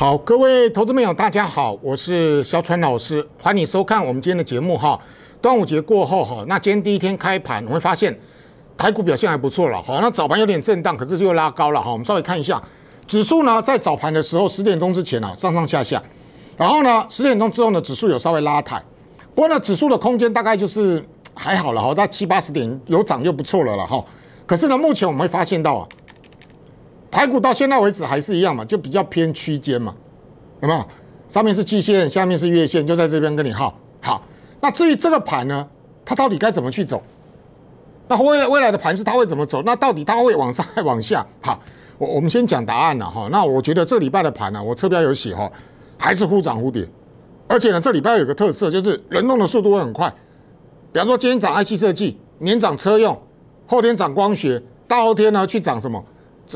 好，各位投资朋友，大家好，我是小川老师，欢迎收看我们今天的节目哈。端午节过后哈，那今天第一天开盘，我们会发现，台股表现还不错了。好，那早盘有点震荡，可是就拉高了哈。我们稍微看一下，指数呢在早盘的时候十点钟之前呢上上下下，然后呢十点钟之后呢指数有稍微拉抬，不过呢指数的空间大概就是还好了哈，在七八十点有涨就不错了了哈。可是呢目前我们会发现到啊。台股到现在为止还是一样嘛，就比较偏区间嘛，有没有？上面是季线，下面是月线，就在这边跟你耗。好，那至于这个盘呢，它到底该怎么去走？那未来未来的盘是它会怎么走？那到底它会往上还往下？好，我我们先讲答案了哈。那我觉得这礼拜的盘呢，我车标有写哈，还是忽涨忽跌，而且呢，这礼拜有个特色就是人动的速度会很快。比方说，今天涨 i 器设计，明天涨车用，后天涨光学，大后天呢去涨什么？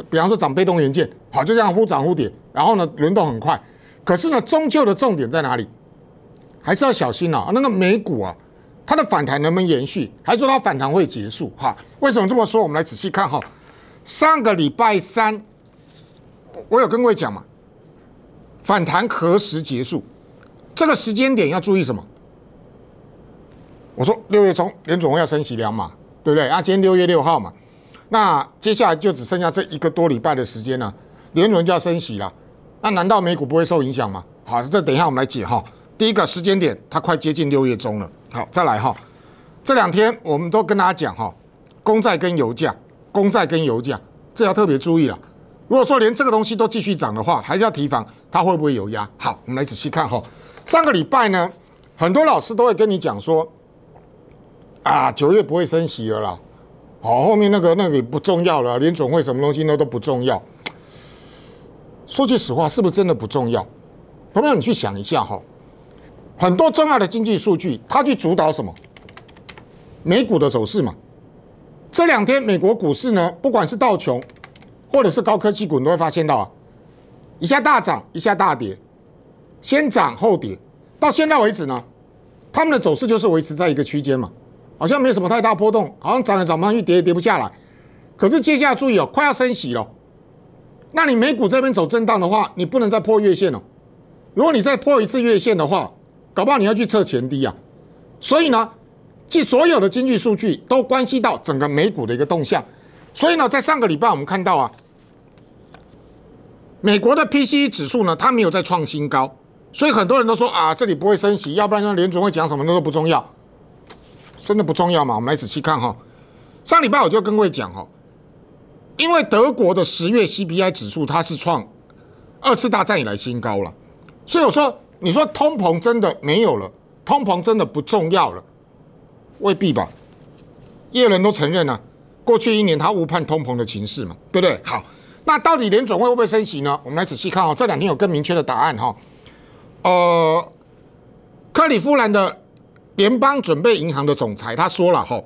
比方说涨被动元件，好就这样忽涨忽跌，然后呢轮动很快，可是呢终究的重点在哪里？还是要小心啊！那个美股啊，它的反弹能不能延续？还是说它反弹会结束？哈，为什么这么说？我们来仔细看哈。上个礼拜三，我有跟各位讲嘛，反弹何时结束？这个时间点要注意什么？我说六月中联总会要升息两码，对不对？啊，今天六月六号嘛。那接下来就只剩下这一个多礼拜的时间了，联轮就要升息了，那难道美股不会受影响吗？好，这等一下我们来解哈。第一个时间点，它快接近六月中了。好，再来哈。这两天我们都跟大家讲哈，公债跟油价，公债跟油价，这要特别注意了。如果说连这个东西都继续涨的话，还是要提防它会不会有压。好，我们来仔细看哈。上个礼拜呢，很多老师都会跟你讲说，啊，九月不会升息了。好，后面那个那个不重要了，连总会什么东西那都不重要。说句实话，是不是真的不重要？朋友，你去想一下？哈，很多重要的经济数据，它去主导什么？美股的走势嘛。这两天美国股市呢，不管是道琼，或者是高科技股，你都会发现到啊，一下大涨，一下大跌，先涨后跌。到现在为止呢，他们的走势就是维持在一个区间嘛。好像没什么太大波动，好像涨也涨不上去，跌也跌不下来。可是接下来注意哦，快要升息了。那你美股这边走震荡的话，你不能再破月线了。如果你再破一次月线的话，搞不好你要去测前低啊。所以呢，即所有的经济数据都关系到整个美股的一个动向。所以呢，在上个礼拜我们看到啊，美国的 PCE 指数呢，它没有再创新高，所以很多人都说啊，这里不会升息，要不然呢，联总会讲什么那都不重要。真的不重要嘛？我们来仔细看哈。上礼拜我就跟各位讲哈，因为德国的十月 CPI 指数它是创二次大战以来新高了，所以我说，你说通膨真的没有了，通膨真的不重要了，未必吧？业人都承认了，过去一年他误判通膨的情势嘛，对不对？好，那到底联准会会不会升息呢？我们来仔细看哦，这两天有更明确的答案哈。呃，克利夫兰的。联邦准备银行的总裁他说了：“哈，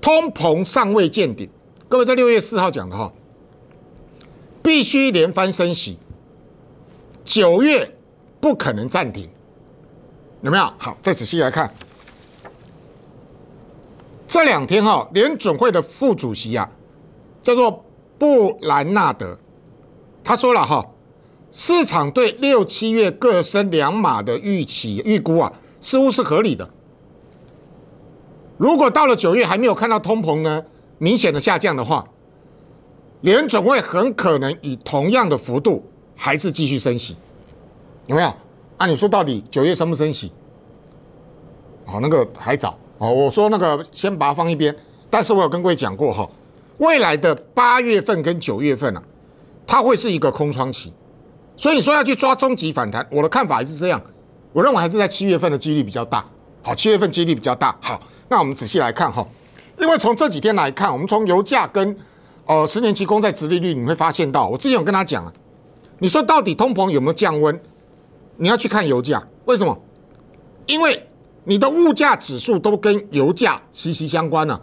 通膨尚未见顶。各位在六月四号讲的哈，必须连番升息，九月不可能暂停，有没有？”好，再仔细来看，这两天哈，联准会的副主席啊，叫做布兰纳德，他说了：“哈，市场对六七月各升两码的预期预估啊。”似乎是合理的。如果到了九月还没有看到通膨呢明显的下降的话，联准会很可能以同样的幅度还是继续升息，有没有？啊，你说到底九月升不升息？哦，那个还早哦。我说那个先把它放一边，但是我有跟各位讲过哈，未来的八月份跟九月份呢，它会是一个空窗期，所以你说要去抓中级反弹，我的看法还是这样。我认为还是在七月份的几率比较大。好，七月份几率比较大。好，那我们仔细来看哈。因为从这几天来看，我们从油价跟呃十年期公债殖利率，你会发现到我之前有跟他讲啊，你说到底通膨有没有降温？你要去看油价，为什么？因为你的物价指数都跟油价息息相关啊。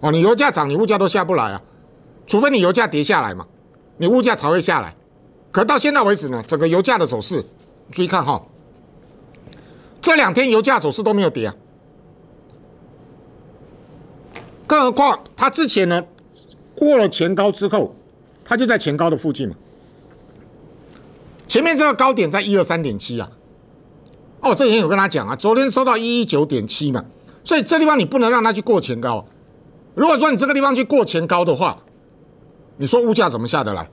哦，你油价涨，你物价都下不来啊。除非你油价跌下来嘛，你物价才会下来。可到现在为止呢，整个油价的走势，注意看哈。这两天油价走势都没有跌啊，更何况它之前呢过了前高之后，它就在前高的附近嘛。前面这个高点在一二三点七啊，哦，这天有跟他讲啊，昨天收到一一九点七嘛，所以这地方你不能让它去过前高啊。如果说你这个地方去过前高的话，你说物价怎么下得来？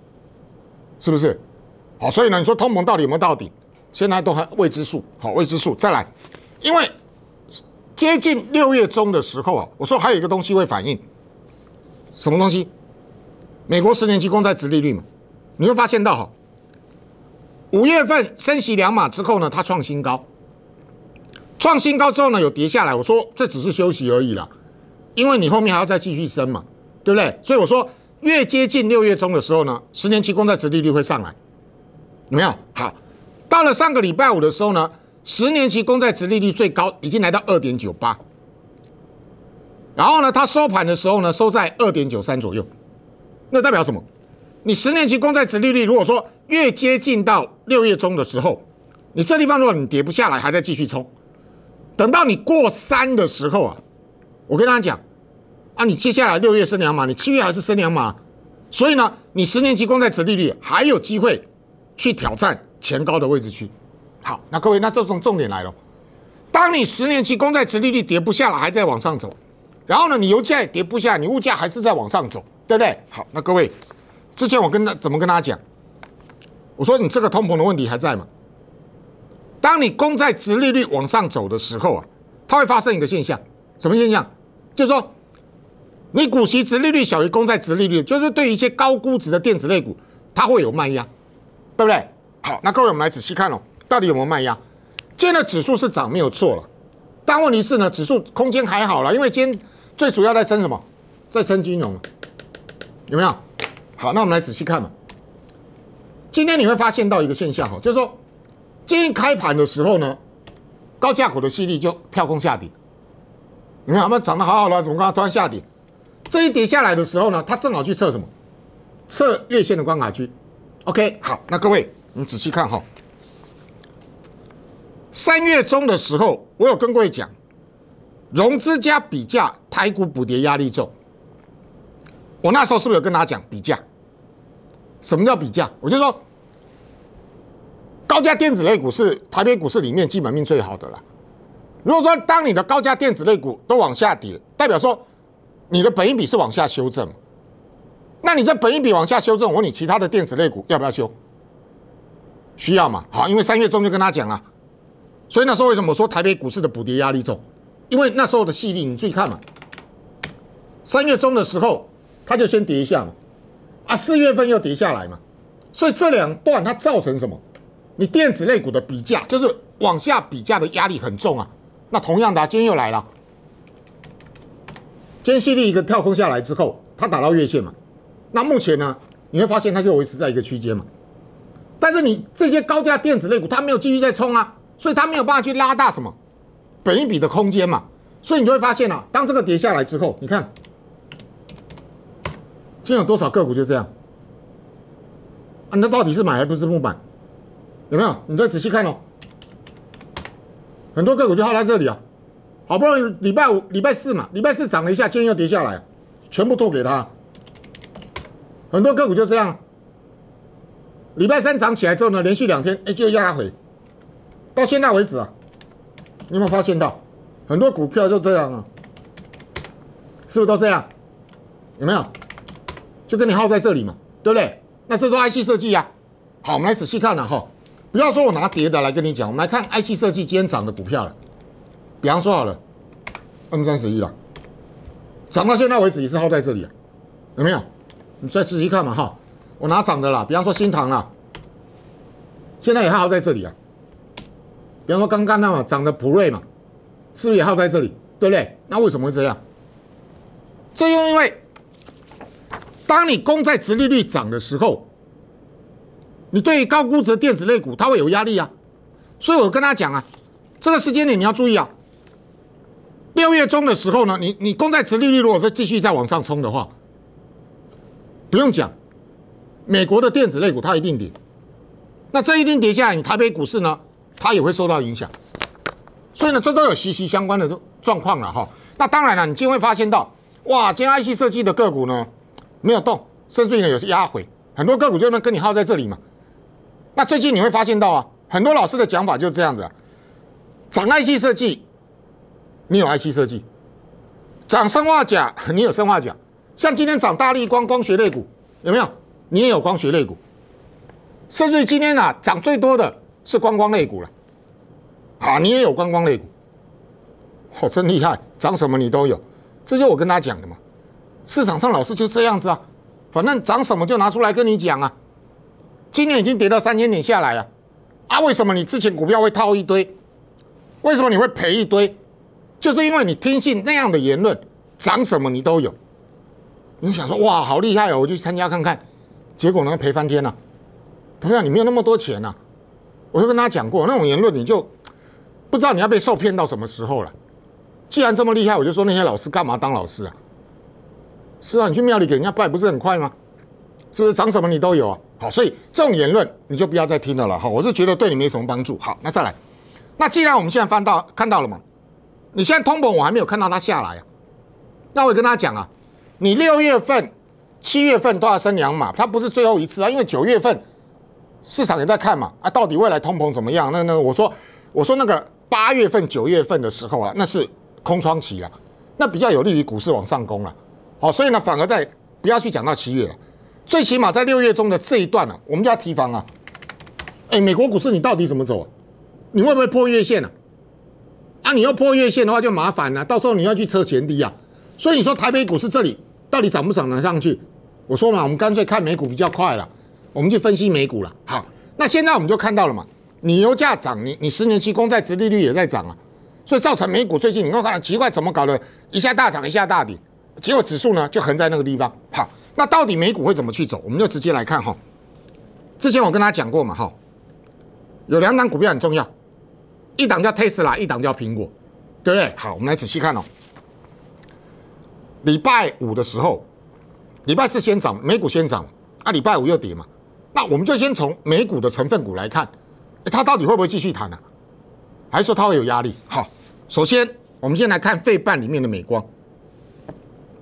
是不是？好，所以呢，你说通膨到底有没有到底？现在都还未知数，好，未知数再来，因为接近六月中的时候啊，我说还有一个东西会反应，什么东西？美国十年期公债殖利率嘛，你会发现到哈，五月份升息两码之后呢，它创新高，创新高之后呢，有跌下来，我说这只是休息而已啦，因为你后面还要再继续升嘛，对不对？所以我说越接近六月中的时候呢，十年期公债殖利率会上来，有没有？好。到了上个礼拜五的时候呢，十年期公债殖利率最高已经来到二点九八，然后呢，它收盘的时候呢收在二点九三左右，那代表什么？你十年期公债殖利率如果说越接近到六月中的时候，你这地方如果你跌不下来，还在继续冲，等到你过三的时候啊，我跟大家讲啊，你接下来六月升两码，你七月还是升两码，所以呢，你十年期公债殖利率还有机会去挑战。前高的位置去，好，那各位，那这种重点来了。当你十年期公债殖利率跌不下来，还在往上走，然后呢，你油价也跌不下，你物价还是在往上走，对不对？好，那各位，之前我跟他怎么跟他讲？我说你这个通膨的问题还在吗？当你公债殖利率往上走的时候啊，它会发生一个现象，什么现象？就是说，你股息殖利率小于公债殖利率，就是对一些高估值的电子类股，它会有卖压，对不对？好，那各位，我们来仔细看哦，到底有没有卖压？今天的指数是涨没有错了，但问题是呢，指数空间还好了，因为今天最主要在升什么，在升金融，有没有？好，那我们来仔细看嘛。今天你会发现到一个现象哦，就是说，今天开盘的时候呢，高价股的吸力就跳空下跌，你看他们涨得好好了，怎么刚刚突然下跌？这一跌下来的时候呢，它正好去测什么？测月线的关卡区。OK，好，那各位。你仔细看哈，三月中的时候，我有跟各位讲，融资加比价，台股补跌压力重。我那时候是不是有跟大家讲比价？什么叫比价？我就说，高价电子类股是台北股市里面基本面最好的了。如果说当你的高价电子类股都往下跌，代表说你的本益比是往下修正。那你这本益比往下修正，我问你其他的电子类股要不要修？需要嘛？好，因为三月中就跟他讲了，所以那时候为什么说台北股市的补跌压力重？因为那时候的细力你注意看嘛，三月中的时候它就先跌一下嘛，啊，四月份又跌下来嘛，所以这两段它造成什么？你电子类股的比价就是往下比价的压力很重啊。那同样的，今天又来了，今天细力一个跳空下来之后，它打到月线嘛，那目前呢你会发现它就维持在一个区间嘛。但是你这些高价电子类股，它没有继续再冲啊，所以它没有办法去拉大什么本一笔的空间嘛，所以你就会发现啊，当这个跌下来之后，你看，今天有多少个股就这样，那到底是买还是不买？有没有？你再仔细看哦，很多个股就耗在这里啊，好不容易礼拜五、礼拜四嘛，礼拜四涨了一下，今天又跌下来，全部都给他，很多个股就这样。礼拜三涨起来之后呢，连续两天哎就压回，到现在为止啊，你有没有发现到很多股票就这样啊？是不是都这样？有没有？就跟你耗在这里嘛，对不对？那这都 i c 设计呀。好，我们来仔细看了哈，不要说我拿跌的来跟你讲，我们来看 i c 设计今天涨的股票了。比方说好了，m 三十一了，涨到现在为止也是耗在这里啊，有没有？你再仔细看嘛哈。我哪涨的啦？比方说新塘啦，现在也耗在这里啊。比方说刚刚那么涨的普瑞嘛，是不是也耗在这里？对不对？那为什么会这样？这又因为，当你公债殖利率涨的时候，你对于高估值电子类股它会有压力啊。所以我跟大家讲啊，这个时间点你要注意啊。六月中的时候呢，你你公债殖利率如果说继续再往上冲的话，不用讲。美国的电子类股它一定跌，那这一定跌下来，你台北股市呢，它也会受到影响，所以呢，这都有息息相关的状况了哈。那当然了，你就会发现到，哇，今天 IC 设计的个股呢没有动，甚至呢有些压回，很多个股就能跟你耗在这里嘛。那最近你会发现到啊，很多老师的讲法就是这样子啊，涨 IC 设计，你有 IC 设计；涨生化甲，你有生化甲。像今天涨大力光光学类股，有没有？你也有光学类股，甚至今天啊涨最多的是观光类股了，啊，你也有观光类股，我真厉害，涨什么你都有，这就我跟他讲的嘛。市场上老是就这样子啊，反正涨什么就拿出来跟你讲啊。今年已经跌到三千点下来啊，啊，为什么你之前股票会套一堆？为什么你会赔一堆？就是因为你听信那样的言论，涨什么你都有，你想说哇好厉害哦，我去参加看看。结果呢，赔翻天啊。同样，你没有那么多钱呐。我就跟他讲过，那种言论，你就不知道你要被受骗到什么时候了。既然这么厉害，我就说那些老师干嘛当老师啊？是啊，你去庙里给人家拜不是很快吗？是不是长什么你都有啊？好，所以这种言论你就不要再听了啦。哈，我是觉得对你没什么帮助。好，那再来，那既然我们现在翻到看到了嘛，你现在通膨我还没有看到它下来呀。那我跟他讲啊，你六月份。七月份都要升两码，它不是最后一次啊，因为九月份市场也在看嘛，啊，到底未来通膨怎么样？那那我说我说那个八月份、九月份的时候啊，那是空窗期啊，那比较有利于股市往上攻了，好，所以呢，反而在不要去讲到七月了，最起码在六月中的这一段啊，我们就要提防啊，哎，美国股市你到底怎么走啊？你会不会破月线呢？啊，你又破月线的话就麻烦了，到时候你要去测前低啊，所以你说台北股市这里到底涨不涨得上去？我说嘛，我们干脆看美股比较快了，我们去分析美股了。好，那现在我们就看到了嘛，你油价涨，你你十年期公债殖利率也在涨啊，所以造成美股最近你看看奇怪怎么搞的，一下大涨，一下大跌，结果指数呢就横在那个地方。好，那到底美股会怎么去走？我们就直接来看哈。之前我跟大家讲过嘛，哈，有两档股票很重要，一档叫特斯拉，一档叫苹果，对不对？好，我们来仔细看哦。礼拜五的时候。礼拜四先涨，美股先涨，啊，礼拜五又跌嘛，那我们就先从美股的成分股来看，它到底会不会继续谈呢？还是说它会有压力？好，首先我们先来看费半里面的美光，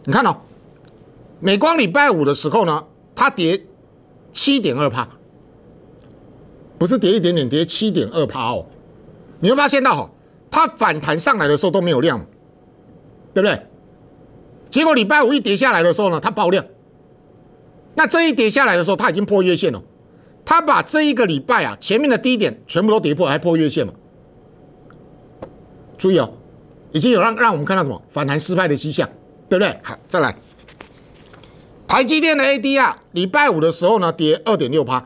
你看哦，美光礼拜五的时候呢，它跌七点二帕，不是跌一点点，跌七点二帕哦，你会发现到哦，它反弹上来的时候都没有量，对不对？结果礼拜五一跌下来的时候呢，它爆量。那这一跌下来的时候，它已经破月线了。它把这一个礼拜啊，前面的低点全部都跌破，还破月线嘛？注意哦，已经有让让我们看到什么反弹失败的迹象，对不对？好，再来。台积电的 ADR 礼拜五的时候呢，跌二点六趴。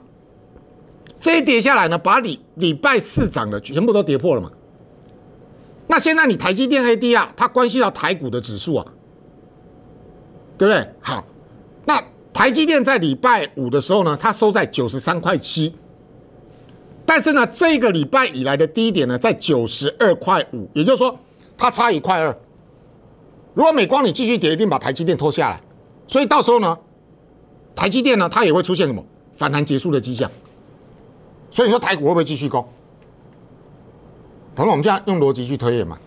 这一跌下来呢，把礼礼拜四涨的全部都跌破了嘛？那现在你台积电 ADR 它关系到台股的指数啊。对不对？好，那台积电在礼拜五的时候呢，它收在九十三块七，但是呢，这个礼拜以来的低点呢，在九十二块五，也就是说它差一块二。如果美光你继续跌，一定把台积电拖下来，所以到时候呢，台积电呢，它也会出现什么反弹结束的迹象，所以说台股会不会继续高？同样我们这样用逻辑去推演嘛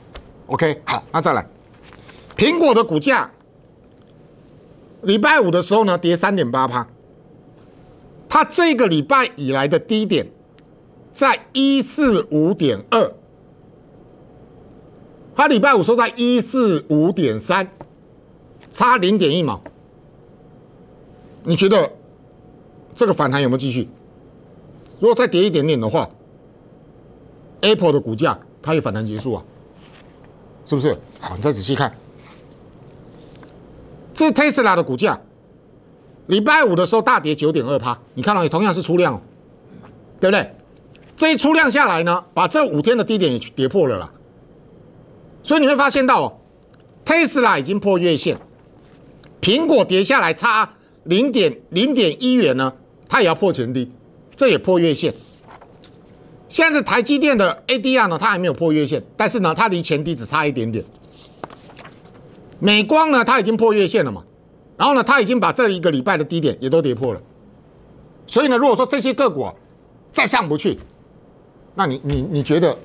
，OK，好，那再来，苹果的股价。礼拜五的时候呢，跌三点八帕。它这个礼拜以来的低点在一四五点二，它礼拜五收在一四五点三，差零点一毛。你觉得这个反弹有没有继续？如果再跌一点点的话，Apple 的股价它也反弹结束啊，是不是？好，你再仔细看。是 Tesla 的股价，礼拜五的时候大跌九点二趴，你看到也同样是出量，对不对？这一出量下来呢，把这五天的低点也跌破了啦。所以你会发现到，Tesla 已经破月线，苹果跌下来差零点零点一元呢，它也要破前低，这也破月线。现在是台积电的 ADR 呢，它还没有破月线，但是呢，它离前低只差一点点。美光呢，它已经破月线了嘛，然后呢，它已经把这一个礼拜的低点也都跌破了，所以呢，如果说这些个股再上不去，那你你你觉得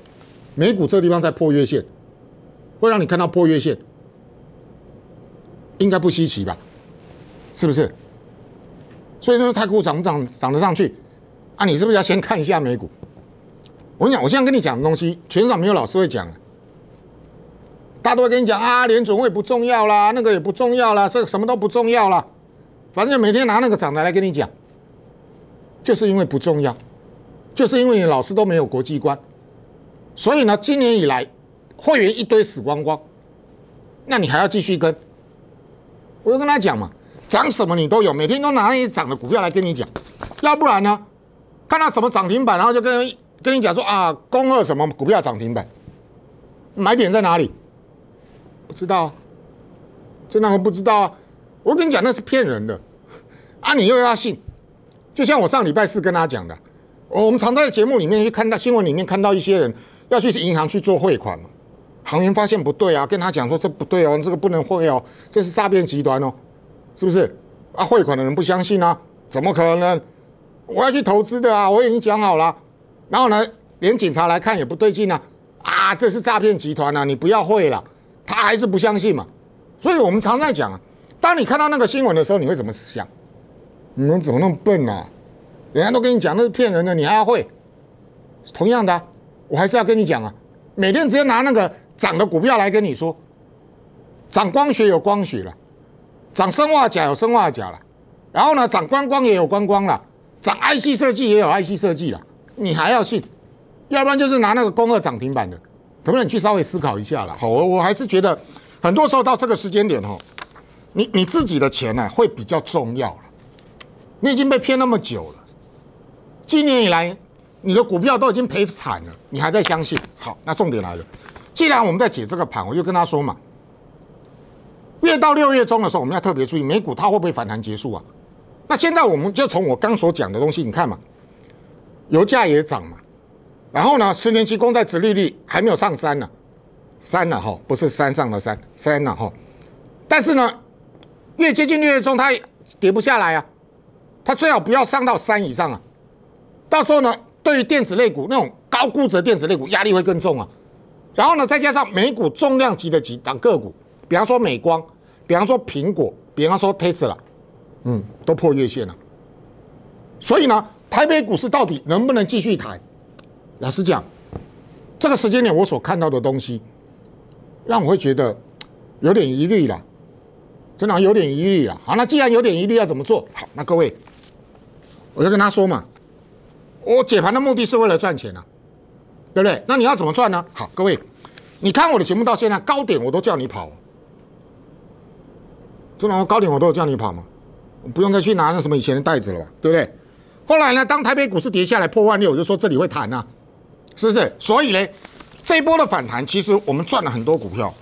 美股这地方在破月线，会让你看到破月线，应该不稀奇吧？是不是？所以说，太股涨不涨，涨得上去啊？你是不是要先看一下美股？我跟你讲，我现在跟你讲的东西，全场没有老师会讲。他都会跟你讲啊，联准会不重要啦，那个也不重要啦，这个什么都不重要啦。反正每天拿那个涨的来跟你讲，就是因为不重要，就是因为你老师都没有国际观，所以呢，今年以来会员一堆死光光，那你还要继续跟？我就跟他讲嘛，涨什么你都有，每天都拿那些涨的股票来跟你讲，要不然呢，看到什么涨停板，然后就跟跟你讲说啊，恭贺什么股票涨停板，买点在哪里？知道，这那么不知道啊！我跟你讲，那是骗人的啊！你又要信？就像我上礼拜四跟他讲的，我们常在节目里面去看到新闻里面看到一些人要去银行去做汇款嘛，行员发现不对啊，跟他讲说这不对哦，这个不能汇哦，这是诈骗集团哦，是不是？啊，汇款的人不相信啊，怎么可能呢？我要去投资的啊，我已经讲好了。然后呢，连警察来看也不对劲呢，啊，这是诈骗集团啊，你不要汇了。他还是不相信嘛，所以我们常在讲啊，当你看到那个新闻的时候，你会怎么想？你们怎么那么笨啊？人家都跟你讲那是骗人的，你还要会？同样的，我还是要跟你讲啊，每天直接拿那个涨的股票来跟你说，涨光学有光学了，涨生化甲有生化甲了，然后呢，涨光光也有光光了，涨 IC 设计也有 IC 设计了，你还要信？要不然就是拿那个工二涨停板的。怎么样？你去稍微思考一下了，好，我我还是觉得很多时候到这个时间点哦，你你自己的钱呢会比较重要了。你已经被骗那么久了，今年以来你的股票都已经赔惨了，你还在相信？好，那重点来了。既然我们在解这个盘，我就跟他说嘛，越到六月中的时候，我们要特别注意美股它会不会反弹结束啊？那现在我们就从我刚所讲的东西，你看嘛，油价也涨嘛。然后呢，十年期公债殖利率还没有上山呢，山了哈，不是山上的山，山了哈，但是呢，越接近六月中，它跌不下来啊，它最好不要上到三以上啊，到时候呢，对于电子类股那种高估值电子类股压力会更重啊，然后呢，再加上美股重量级的几档个股，比方说美光，比方说苹果，比方说 Tesla，嗯，都破月线了，所以呢，台北股市到底能不能继续抬？老实讲，这个时间点我所看到的东西，让我会觉得有点疑虑啦。真的有点疑虑啦。好，那既然有点疑虑，要怎么做？好，那各位，我就跟他说嘛，我解盘的目的是为了赚钱啊，对不对？那你要怎么赚呢？好，各位，你看我的节目到现在高点我都叫你跑，真的我高点我都叫你跑嘛，不用再去拿那什么以前的袋子了吧，对不对？后来呢，当台北股市跌下来破万六，我就说这里会弹啊。是不是？所以呢，这一波的反弹，其实我们赚了很多股票。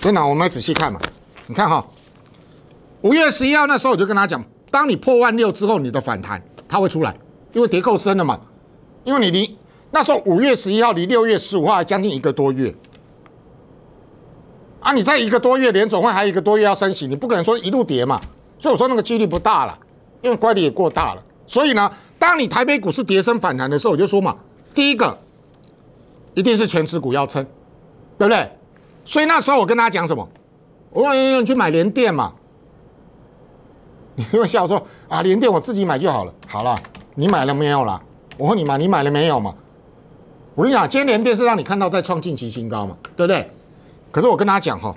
真的，我们来仔细看嘛。你看哈，五月十一号那时候我就跟他讲，当你破万六之后，你的反弹它会出来，因为跌够深了嘛。因为你离那时候五月十一号离六月十五号还将近一个多月啊，你在一个多月，连总会还有一个多月要升息，你不可能说一路跌嘛。所以我说那个几率不大了，因为乖离也过大了。所以呢，当你台北股市跌升反弹的时候，我就说嘛。第一个，一定是全持股要撑，对不对？所以那时候我跟大家讲什么？我问你，你去买联电嘛？你跟我笑说啊，联电我自己买就好了。好了，你买了没有啦？我问你嘛，你买了没有嘛？我跟你讲，今天联电是让你看到在创近期新高嘛，对不对？可是我跟大家讲哈，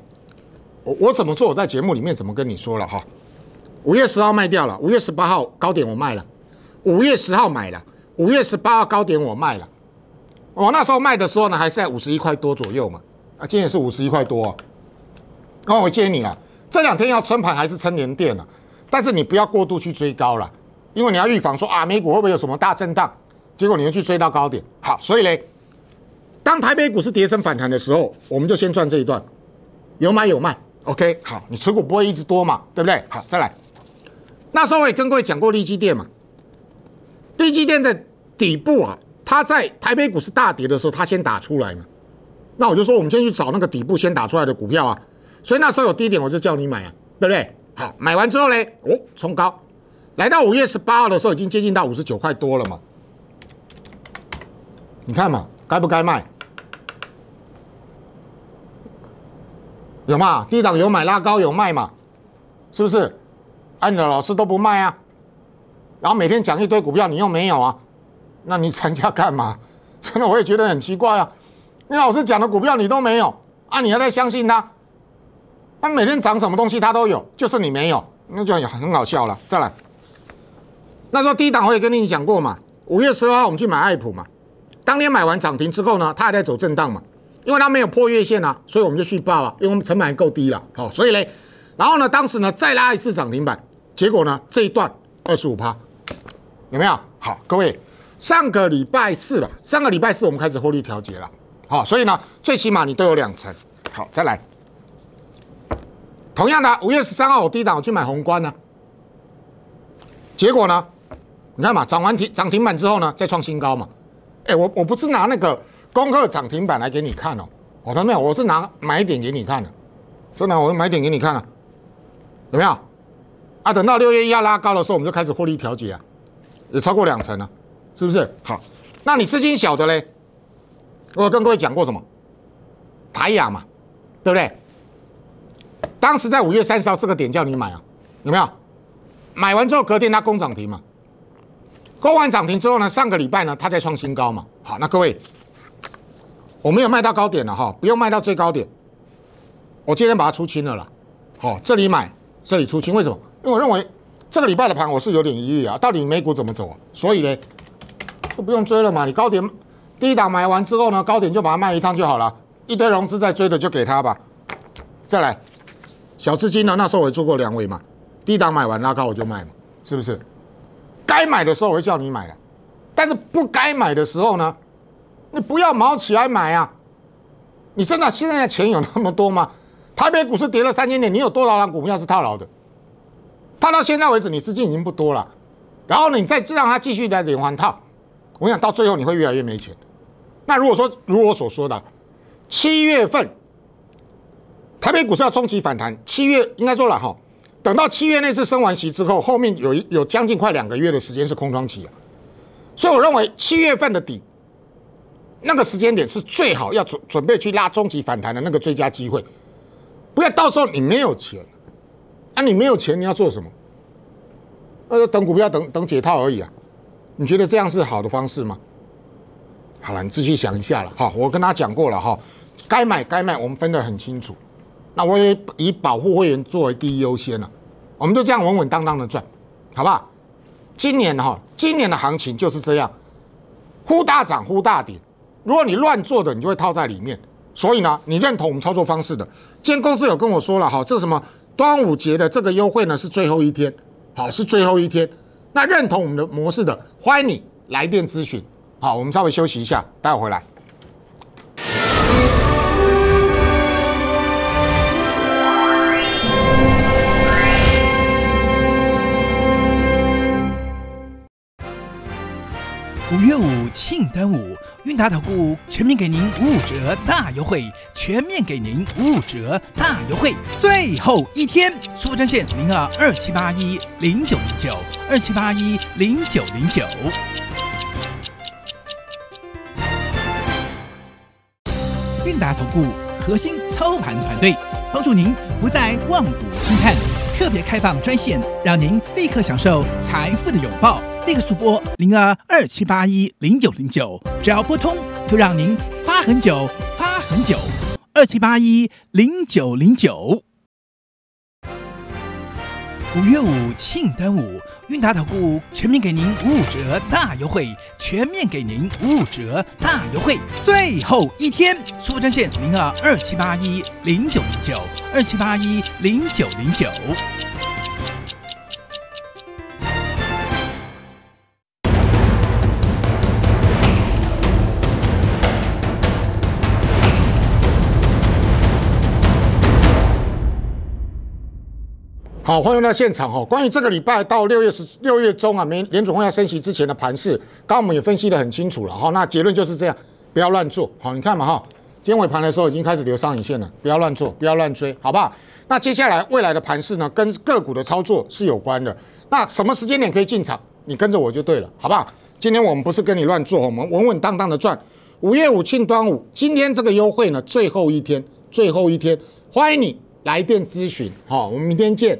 我我怎么做？我在节目里面怎么跟你说了哈？五月十号卖掉了，五月十八号高点我卖了，五月十号买了。五月十八号高点我卖了，我那时候卖的时候呢，还在五十一块多左右嘛，啊，今天也是五十一块多。那我建议你啊，这两天要撑盘还是撑连电了，但是你不要过度去追高了，因为你要预防说啊，美股会不会有什么大震荡，结果你又去追到高点。好，所以呢，当台北股是跌升反弹的时候，我们就先赚这一段，有买有卖。OK，好，你持股不会一直多嘛，对不对？好，再来，那时候我也跟各位讲过利基电嘛。绿基电的底部啊，它在台北股市大跌的时候，它先打出来嘛。那我就说，我们先去找那个底部先打出来的股票啊。所以那时候有低点，我就叫你买啊，对不对？好，买完之后呢，哦，冲高，来到五月十八号的时候，已经接近到五十九块多了嘛。你看嘛，该不该卖？有嘛？低档有买拉高有卖嘛？是不是？安德老师都不卖啊？然后每天讲一堆股票，你又没有啊？那你参加干嘛？真的我也觉得很奇怪啊！你老师讲的股票你都没有啊？你还再相信他？他每天涨什么东西他都有，就是你没有，那就很很好笑了。再来，那时候低档我也跟你讲过嘛，五月十二号我们去买爱普嘛，当天买完涨停之后呢，它还在走震荡嘛，因为它没有破月线啊，所以我们就续报了，因为我们成本够低了，好，所以呢，然后呢，当时呢再拉一次涨停板，结果呢这一段二十五趴。有没有好？各位，上个礼拜四了，上个礼拜四我们开始获利调节了。好，所以呢，最起码你都有两成。好，再来，同样的，五月十三号我低档我去买宏观呢，结果呢，你看嘛，涨完停涨停板之后呢，再创新高嘛。哎，我我不是拿那个攻克涨停板来给你看哦，我都没有，我是拿买点给你看的，就拿我买点给你看了，有没有？啊，等到六月一拉高的时候，我们就开始获利调节啊。也超过两成了，是不是？好，那你资金小的嘞，我跟各位讲过什么？台雅嘛，对不对？当时在五月三十号这个点叫你买啊，有没有？买完之后隔天它攻涨停嘛，攻完涨停之后呢，上个礼拜呢它再创新高嘛。好，那各位，我没有卖到高点了哈，不用卖到最高点，我今天把它出清了啦。好，这里买，这里出清，为什么？因为我认为。这个礼拜的盘我是有点疑虑啊，到底美股怎么走啊？所以呢，就不用追了嘛。你高点低档买完之后呢，高点就把它卖一趟就好了。一堆融资在追的就给他吧。再来，小资金呢，那时候我也做过两尾嘛。低档买完拉高我就卖嘛，是不是？该买的时候我会叫你买的，但是不该买的时候呢，你不要毛起来买啊。你真的现在钱有那么多吗？台北股市跌了三千点，你有多少张股票是套牢的？他到现在为止，你资金已经不多了，然后呢，你再让他继续的连环套，我想到最后你会越来越没钱。那如果说如我所说的，七月份，台北股市要中级反弹，七月应该说了哈，等到七月那次升完息之后，后面有有将近快两个月的时间是空窗期啊，所以我认为七月份的底，那个时间点是最好要准准备去拉中级反弹的那个最佳机会，不要到时候你没有钱。啊，你没有钱，你要做什么？呃，等股票等等解套而已啊。你觉得这样是好的方式吗？好了，你自己想一下了。哈。我跟他讲过了哈，该买该卖，我们分得很清楚。那我也以保护会员作为第一优先了。我们就这样稳稳当当的赚，好不好？今年哈，今年的行情就是这样，忽大涨忽大跌。如果你乱做的，你就会套在里面。所以呢，你认同我们操作方式的，今天公司有跟我说了哈，这什么？端午节的这个优惠呢是最后一天，好是最后一天。那认同我们的模式的，欢迎你来电咨询。好，我们稍微休息一下，待会回来。五月五，庆端午。韵达投顾全面给您五五折大优惠，全面给您五五折大优惠，最后一天，专线零二二七八一零九零九二七八一零九零九。韵达投顾核心操盘团队帮助您不再望股兴叹，特别开放专线，让您立刻享受财富的拥抱。立刻速播零二二七八一零九零九，只要拨通就让您发很久发很久。二七八一零九零九，五月五庆端午，韵达投顾全面给您五五折大优惠，全面给您五五折大优惠，最后一天，速拨专线零二二七八一零九零九，二七八一零九零九。好，欢迎到现场哈。关于这个礼拜到六月十六月中啊，联联总会要升息之前的盘势，刚刚我们也分析的很清楚了哈。那结论就是这样，不要乱做。好，你看嘛哈，今天尾盘的时候已经开始留上影线了，不要乱做，不要乱追，好不好？那接下来未来的盘势呢，跟个股的操作是有关的。那什么时间点可以进场？你跟着我就对了，好不好？今天我们不是跟你乱做，我们稳稳当当的赚。五月五庆端午，今天这个优惠呢，最后一天，最后一天，欢迎你来电咨询。好，我们明天见。